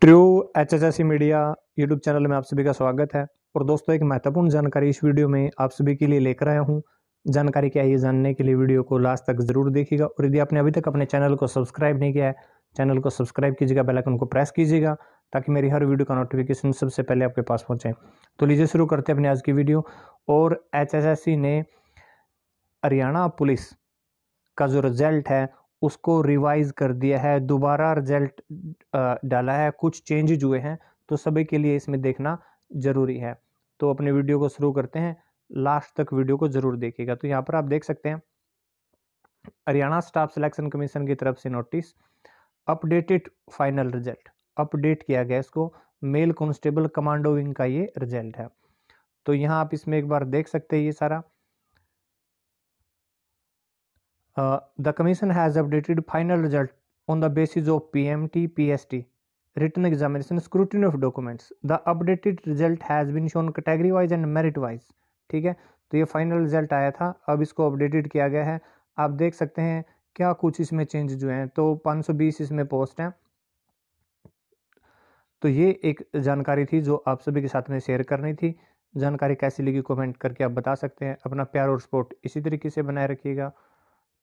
True H H S media YouTube channel में आप सभी का स्वागत है और दोस्तों एक महत्वपूर्ण जानकारी इस वीडियो में आप सभी के लिए लेकर आया हूँ जानकारी क्या है ये जानने के लिए वीडियो को लास्ट तक जरूर देखिएगा और यदि आपने अभी तक अपने चैनल को सब्सक्राइब नहीं किया है चैनल को सब्सक्राइब कीजिएगा बेल आइकन को प्रेस कीजिएगा ताकि मेरी हर वीडियो का नोटिफिकेशन सबसे पहले आपके पास पहुँचे तो लीजिए शुरू करते हैं अपनी आज की वीडियो और एच ने हरियाणा पुलिस का जो रिजल्ट है उसको रिवाइज कर दिया है दोबारा रिजल्ट डाला है कुछ चेंजेज हुए हैं तो सभी के लिए इसमें देखना ज़रूरी है तो अपने वीडियो को शुरू करते हैं लास्ट तक वीडियो को ज़रूर देखिएगा तो यहाँ पर आप देख सकते हैं हरियाणा स्टाफ सिलेक्शन कमीशन की तरफ से notice updated final result update किया गया इसको मेल कॉन्स्टेबल कमांडो विंग का ये रिजल्ट है तो यहाँ आप इसमें एक बार देख सकते हैं ये सारा the Commission has updated final result on the basis of PMT, PST, written examination, scrutiny of documents. The updated result has been shown category wise and merit wise. ठीक है तो ये final result आया था अब इसको updated किया गया है आप देख सकते हैं क्या कुछ इसमें चेंज जो हैं तो 520 इसमें पोस्ट हैं तो ये एक जानकारी थी जो आप सभी के साथ में शेयर करनी थी जानकारी कैसी लगी कमेंट करके आप बता सकते हैं अपना प्यार और सपोर्ट इसी तरीके से बनाए रखिएगा